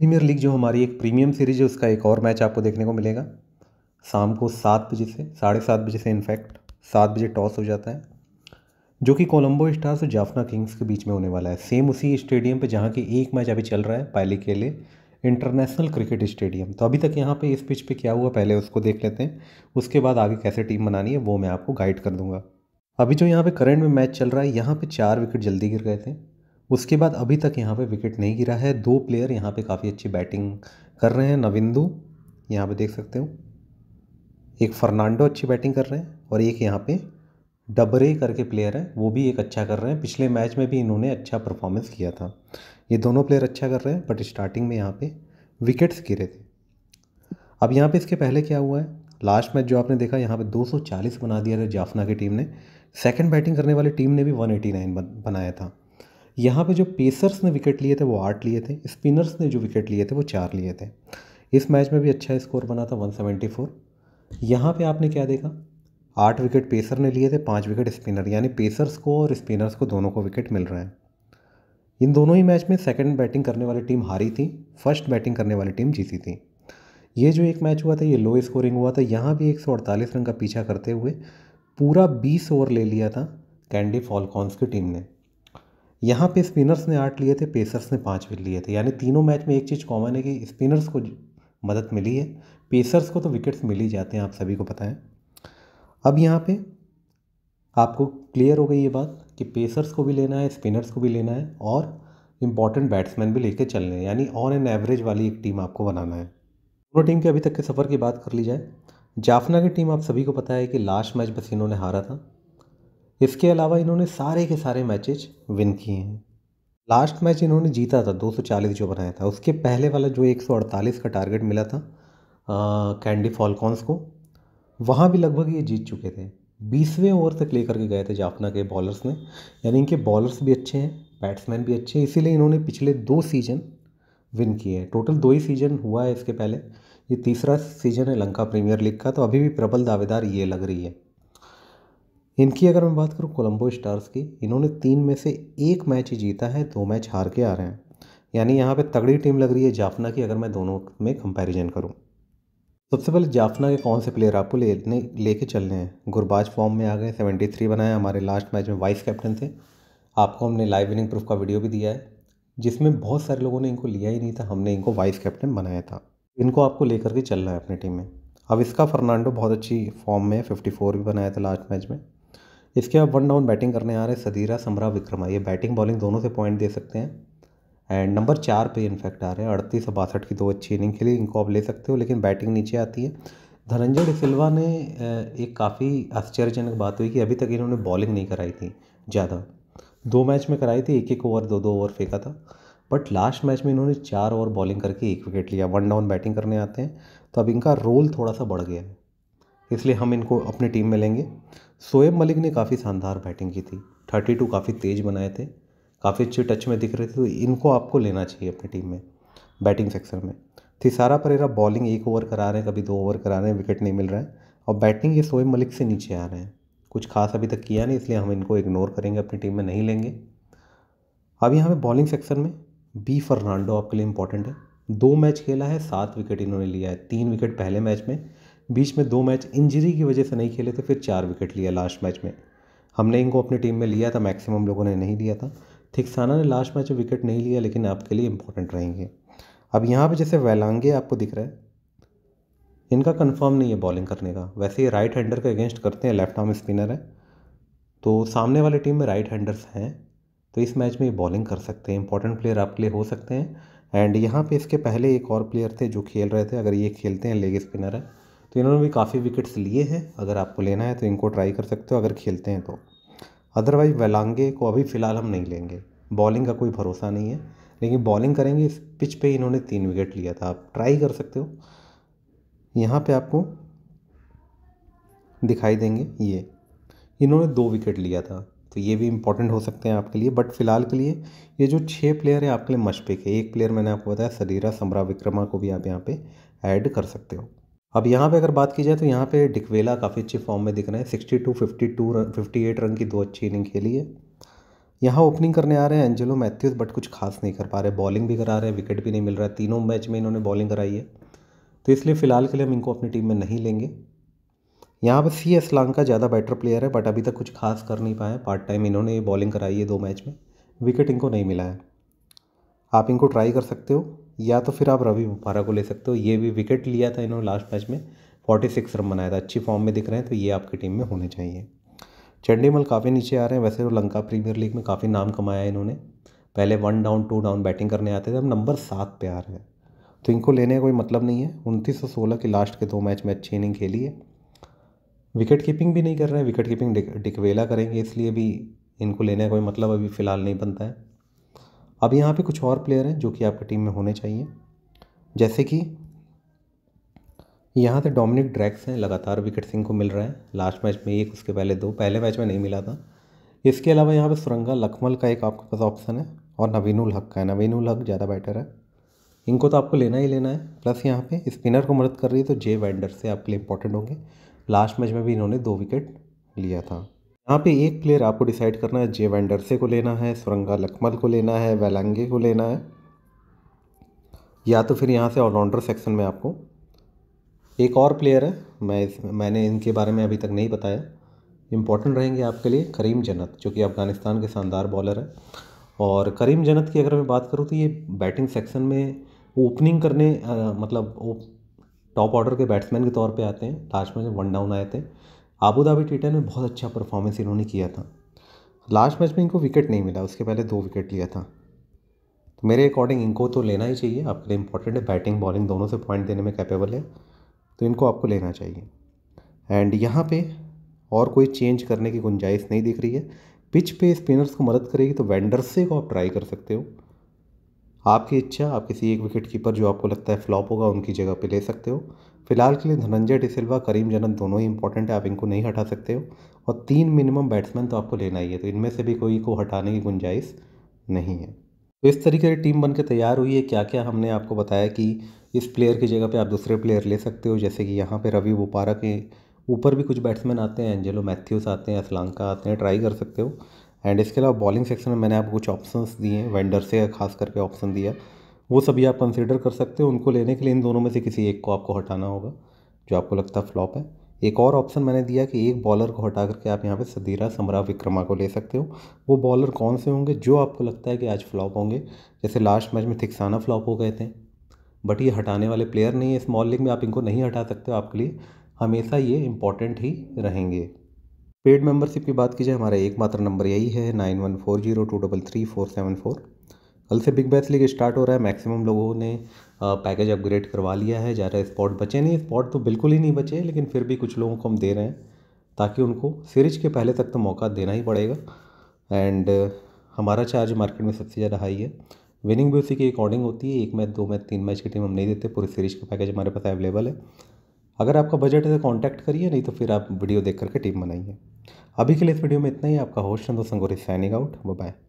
premiere league जो हमारी एक प्रीमियम सीरीज है उसका एक और मैच आपको देखने को मिलेगा शाम को सात बजे से साढ़े सात बजे से इनफैक्ट सात बजे टॉस हो जाता है जो कि कोलंबो स्टार्स और जाफना किंग्स के बीच में होने वाला है सेम उसी स्टेडियम पे जहाँ के एक मैच अभी चल रहा है पहले के लिए इंटरनेशनल क्रिकेट स्टेडियम तो अभी तक यहाँ पे इस पिच पे क्या हुआ पहले उसको देख लेते हैं उसके बाद आगे कैसे टीम बनानी है वो मैं आपको गाइड कर दूंगा अभी जो यहाँ पर करेंट में मैच चल रहा है यहाँ पर चार विकेट जल्दी गिर गए थे उसके बाद अभी तक यहाँ पे विकेट नहीं गिरा है दो प्लेयर यहाँ पे काफ़ी अच्छी बैटिंग कर रहे हैं नविंदू यहाँ पे देख सकते हो एक फर्नांडो अच्छी बैटिंग कर रहे हैं और एक यहाँ पे डबरे करके प्लेयर है वो भी एक अच्छा कर रहे हैं पिछले मैच में भी इन्होंने अच्छा परफॉर्मेंस किया था ये दोनों प्लेयर अच्छा कर रहे हैं बट स्टार्टिंग में यहाँ पर विकेट्स गिरे थे अब यहाँ पर इसके पहले क्या हुआ है लास्ट मैच जो आपने देखा यहाँ पर दो बना दिया था जाफना की टीम ने सेकेंड बैटिंग करने वाली टीम ने भी वन बनाया था यहाँ पे जो पेसर्स ने विकेट लिए थे वो आठ लिए थे स्पिनर्स ने जो विकेट लिए थे वो चार लिए थे इस मैच में भी अच्छा स्कोर बना था 174 यहाँ पर आपने क्या देखा आठ विकेट पेसर ने लिए थे पाँच विकेट स्पिनर यानी पेसर्स को और स्पिनर्स को दोनों को विकेट मिल रहे हैं इन दोनों ही मैच में सेकंड बैटिंग करने वाली टीम हारी थी फर्स्ट बैटिंग करने वाली टीम जीती थी ये जो एक मैच हुआ था ये लो स्कोरिंग हुआ था यहाँ भी 148 रन का पीछा करते हुए पूरा 20 ओवर ले लिया था कैंडी फॉलकॉन्स की टीम ने यहाँ पे स्पिनर्स ने आठ लिए थे पेसर्स ने पाँच विकेट लिए थे यानी तीनों मैच में एक चीज़ कॉमन है कि स्पिनर्स को मदद मिली है पेसर्स को तो विकेट्स मिल ही जाते हैं आप सभी को पता है अब यहाँ पे आपको क्लियर हो गई ये बात कि पेसर्स को भी लेना है स्पिनर्स को भी लेना है और इम्पॉर्टेंट बैट्समैन भी लेके चलने हैं यानी ऑन एन एवरेज वाली एक टीम आपको बनाना है दोनों टीम के अभी तक के सफ़र की बात कर ली जाए जाफना की टीम आप सभी को पता है कि लास्ट मैच बस इन्होंने हारा था इसके अलावा इन्होंने सारे के सारे मैचेज विन किए हैं लास्ट मैच इन्होंने जीता था 240 जो बनाया था उसके पहले वाला जो 148 का टारगेट मिला था कैंडी फॉलकॉन्स को वहाँ भी लगभग ये जीत चुके थे बीसवें ओवर तक ले के गए थे जाफना के बॉलर्स ने यानी इनके बॉलर्स भी अच्छे हैं बैट्समैन भी अच्छे हैं इसीलिए इन्होंने पिछले दो सीजन विन किए हैं टोटल दो ही सीजन हुआ है इसके पहले ये तीसरा सीजन है लंका प्रीमियर लीग का तो अभी भी प्रबल दावेदार ये लग रही है इनकी अगर मैं बात करूँ कोलंबो स्टार्स की इन्होंने तीन में से एक मैच ही जीता है दो मैच हार के आ रहे हैं यानी यहाँ पे तगड़ी टीम लग रही है जाफना की अगर मैं दोनों में कंपैरिजन करूँ सबसे पहले जाफना के कौन से प्लेयर आपको ले लेके चलने हैं गुरबाज फॉर्म में आ गए सेवेंटी थ्री बनाए हमारे लास्ट मैच में वाइस कैप्टन थे आपको हमने लाइव विनिंग प्रूफ का वीडियो भी दिया है जिसमें बहुत सारे लोगों ने इनको लिया ही नहीं था हमने इनको वाइस कैप्टन बनाया था इनको आपको लेकर के चलना है अपनी टीम में अब इसका फर्नांडो बहुत अच्छी फॉर्म में फिफ्टी फोर भी बनाया था लास्ट मैच में इसके बाद वन डाउन बैटिंग करने आ रहे हैं सदीरा समरा विक्रमा ये बैटिंग बॉलिंग दोनों से पॉइंट दे सकते हैं एंड नंबर चार पे इनफैक्ट आ रहे हैं अड़तीस और बासठ की दो अच्छी इनिंग खेली इनको आप ले सकते हो लेकिन बैटिंग नीचे आती है धनंजय डिसिल्वा ने एक काफ़ी आश्चर्यजनक बात हुई कि अभी तक इन्होंने बॉलिंग नहीं कराई थी ज़्यादा दो मैच में कराई थी एक एक ओवर दो दो ओवर फेंका था बट लास्ट मैच में इन्होंने चार ओवर बॉलिंग करके एक विकेट लिया वन डाउन बैटिंग करने आते हैं तो अब इनका रोल थोड़ा सा बढ़ गया है इसलिए हम इनको अपनी टीम में लेंगे शोएब मलिक ने काफ़ी शानदार बैटिंग की थी थर्टी टू काफ़ी तेज़ बनाए थे काफ़ी अच्छे टच में दिख रहे थे तो इनको आपको लेना चाहिए अपनी टीम में बैटिंग सेक्शन में थिसारा परेरा बॉलिंग एक ओवर करा रहे हैं कभी दो ओवर करा रहे हैं विकेट नहीं मिल रहा है और बैटिंग ये शोएब मलिक से नीचे आ रहे हैं कुछ खास अभी तक किया नहीं इसलिए हम इनको इग्नोर करेंगे अपनी टीम में नहीं लेंगे अब यहाँ पे बॉलिंग सेक्शन में बी फर्नांडो आपके लिए इंपॉर्टेंट है दो मैच खेला है सात विकेट इन्होंने लिया है तीन विकेट पहले मैच में बीच में दो मैच इंजरी की वजह से नहीं खेले थे फिर चार विकेट लिया लास्ट मैच में हमने इनको अपनी टीम में लिया था मैक्सिमम लोगों ने नहीं लिया था थिक्साना ने लास्ट मैच में विकेट नहीं लिया लेकिन आपके लिए इंपॉर्टेंट रहेंगे अब यहाँ पर जैसे वेलांगे आपको दिख रहा है इनका कंफर्म नहीं है बॉलिंग करने का वैसे ये राइट हैंडर का अगेंस्ट करते हैं लेफ्ट आर्म स्पिनर है तो सामने वाली टीम में राइट हैंडर्स हैं तो इस मैच में ये बॉलिंग कर सकते हैं इंपॉर्टेंट प्लेयर आपके लिए हो सकते हैं एंड यहाँ पे इसके पहले एक और प्लेयर थे जो खेल रहे थे अगर ये खेलते हैं लेग स्पिनर है तो इन्होंने भी काफ़ी विकेट्स लिए हैं अगर आपको लेना है तो इनको ट्राई कर सकते हो अगर खेलते हैं तो अदरवाइज वेलांगे को अभी फ़िलहाल हम नहीं लेंगे बॉलिंग का कोई भरोसा नहीं है लेकिन बॉलिंग करेंगे इस पिच पे इन्होंने तीन विकेट लिया था आप ट्राई कर सकते हो यहाँ पे आपको दिखाई देंगे ये इन्होंने दो विकेट लिया था तो ये भी इंपॉर्टेंट हो सकते हैं आपके लिए बट फिलहाल के लिए ये जो छः प्लेयर हैं आपके लिए मशपे है एक प्लेयर मैंने आपको बताया सरीरा समरा विक्रमा को भी आप यहाँ पे ऐड कर सकते हो अब यहाँ पे अगर बात की जाए तो यहाँ पे डिकवेला काफ़ी अच्छी फॉर्म में दिख रहे हैं sixty two fifty two run fifty eight run की दो अच्छी इनिंग खेली है यहाँ ओपनिंग करने आ रहे हैं एंजेलो मैथ्यूज बट कुछ खास नहीं कर पा रहे बॉलिंग भी करा रहे हैं विकेट भी नहीं मिल रहा है तीनों मैच में इन्होंने बॉलिंग कराई है तो इसलिए फ़िलहाल के लिए हम इनको अपनी टीम में नहीं लेंगे यहाँ पर सी एस लांग का ज़्यादा बेटर प्लेयर है बट अभी तक कुछ खास कर नहीं पाए पार्ट टाइम इन्होंने बॉलिंग कराई है दो मैच में विकेट इनको नहीं मिला है आप इनको ट्राई कर सकते हो या तो फिर आप रवि बुफारा को ले सकते हो ये भी विकेट लिया था इन्होंने लास्ट मैच में फोर्टी सिक्स रन बनाया था अच्छी फॉर्म में दिख रहे हैं तो ये आपकी टीम में होने चाहिए चंडीमल काफ़ी नीचे आ रहे हैं वैसे तो लंका प्रीमियर लीग में काफ़ी नाम कमाया इन्होंने पहले one down two down batting करने आते थे अब नंबर सात पे आ रहे हैं तो इनको लेने का कोई मतलब नहीं है उनतीस सौ सोलह के लास्ट के दो मैच में अच्छी इनिंग खेली है विकेट कीपिंग भी नहीं कर रहे हैं विकेट कीपिंग डिकवेला करेंगे इसलिए भी इनको लेने का कोई मतलब अभी फ़िलहाल नहीं बनता है अब यहाँ पे कुछ और प्लेयर हैं जो कि आपकी टीम में होने चाहिए जैसे कि यहाँ से डोमिनिक ड्रैक्स हैं लगातार विकेट सिंह को मिल रहा है लास्ट मैच में एक उसके पहले दो पहले मैच में नहीं मिला था इसके अलावा यहाँ पे सुरंगा लखमल का एक आपके पास ऑप्शन है और उल हक का है उल हक ज़्यादा बेटर है इनको तो आपको लेना ही लेना है प्लस यहाँ पे स्पिनर को मदद कर रही है तो जे वैंडर से आपके लिए इंपॉर्टेंट होंगे लास्ट मैच में भी इन्होंने दो विकेट लिया था यहाँ पे एक प्लेयर आपको डिसाइड करना है जे वैंडरसे को लेना है सुरंगा लकमल को लेना है वेलांगे को लेना है या तो फिर यहाँ से ऑलराउंडर सेक्शन में आपको एक और प्लेयर है मैं इस मैंने इनके बारे में अभी तक नहीं बताया इम्पॉर्टेंट रहेंगे आपके लिए करीम जन्नत जो कि अफ़गानिस्तान के शानदार बॉलर है और करीम जन्नत की अगर मैं बात करूँ तो ये बैटिंग सेक्शन में ओपनिंग करने आ, मतलब टॉप ऑर्डर के बैट्समैन के तौर पर आते हैं लास्ट में वन डाउन आए थे आबूधाबी टी टीटन में बहुत अच्छा परफॉर्मेंस इन्होंने किया था लास्ट मैच में इनको विकेट नहीं मिला उसके पहले दो विकेट लिया था तो मेरे अकॉर्डिंग इनको तो लेना ही चाहिए आपके लिए इंपॉर्टेंट है बैटिंग बॉलिंग दोनों से पॉइंट देने में कैपेबल है तो इनको आपको लेना चाहिए एंड यहाँ पे और कोई चेंज करने की गुंजाइश नहीं दिख रही है पिच पे स्पिनर्स को मदद करेगी तो से को आप ट्राई कर सकते हो आपकी इच्छा आप किसी एक विकेट कीपर जो आपको लगता है फ्लॉप होगा उनकी जगह पे ले सकते हो फिलहाल के लिए धनंजय डिसिल्वा करीम जन्नत दोनों ही इंपॉर्टेंट है आप इनको नहीं हटा सकते हो और तीन मिनिमम बैट्समैन तो आपको लेना ही है तो इनमें से भी कोई को हटाने की गुंजाइश नहीं है तो इस तरीके से टीम बन के तैयार हुई है क्या क्या हमने आपको बताया कि इस प्लेयर की जगह पे आप दूसरे प्लेयर ले सकते हो जैसे कि यहाँ पे रवि बोपारा के ऊपर भी कुछ बैट्समैन आते हैं एंजेलो मैथ्यूस आते हैं असलंका आते हैं ट्राई कर सकते हो एंड इसके अलावा बॉलिंग सेक्शन में मैंने आपको कुछ ऑप्शंस दिए हैं वेंडर से खास करके ऑप्शन दिया वो सभी आप कंसिडर कर सकते हो उनको लेने के लिए इन दोनों में से किसी एक को आपको हटाना होगा जो आपको लगता है फ्लॉप है एक और ऑप्शन मैंने दिया कि एक बॉलर को हटा करके आप यहाँ पे सदीरा समरा विक्रमा को ले सकते हो वो बॉलर कौन से होंगे जो आपको लगता है कि आज फ्लॉप होंगे जैसे लास्ट मैच में थिक्साना फ्लॉप हो गए थे बट ये हटाने वाले प्लेयर नहीं है स्मॉल लीग में आप इनको नहीं हटा सकते हो आपके लिए हमेशा ये इंपॉर्टेंट ही रहेंगे पेड मेंबरशिप की बात की जाए हमारा एकमात्र नंबर यही है nine one four zero two double three four seven four कल से बिग बैस लीग स्टार्ट हो रहा है मैक्सिमम लोगों ने पैकेज अपग्रेड करवा लिया है ज़्यादा स्पॉट बचे नहीं स्पॉट तो बिल्कुल ही नहीं बचे लेकिन फिर भी कुछ लोगों को हम दे रहे हैं ताकि उनको सीरीज के पहले तक तो मौका देना ही पड़ेगा एंड हमारा चार्ज मार्केट में सबसे ज़्यादा हाई है विनिंग भी उसी के अकॉर्डिंग होती है एक मैच दो मैच तीन मैच की टीम हम नहीं देते पूरी सीरीज का पैकेज हमारे पास अवेलेबल है अगर आपका बजट है तो कॉन्टैक्ट करिए नहीं तो फिर आप वीडियो देख करके टीम बनाइए अभी के लिए इस वीडियो में इतना ही आपका होस्ट है दो संगोरी साइनिंग आउट वो बाय